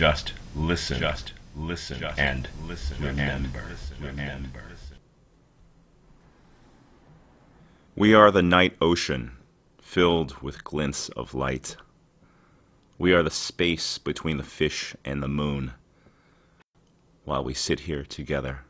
Just listen. Just listen. Just and listen. Remember. Remember. We are the night ocean, filled with glints of light. We are the space between the fish and the moon, while we sit here together.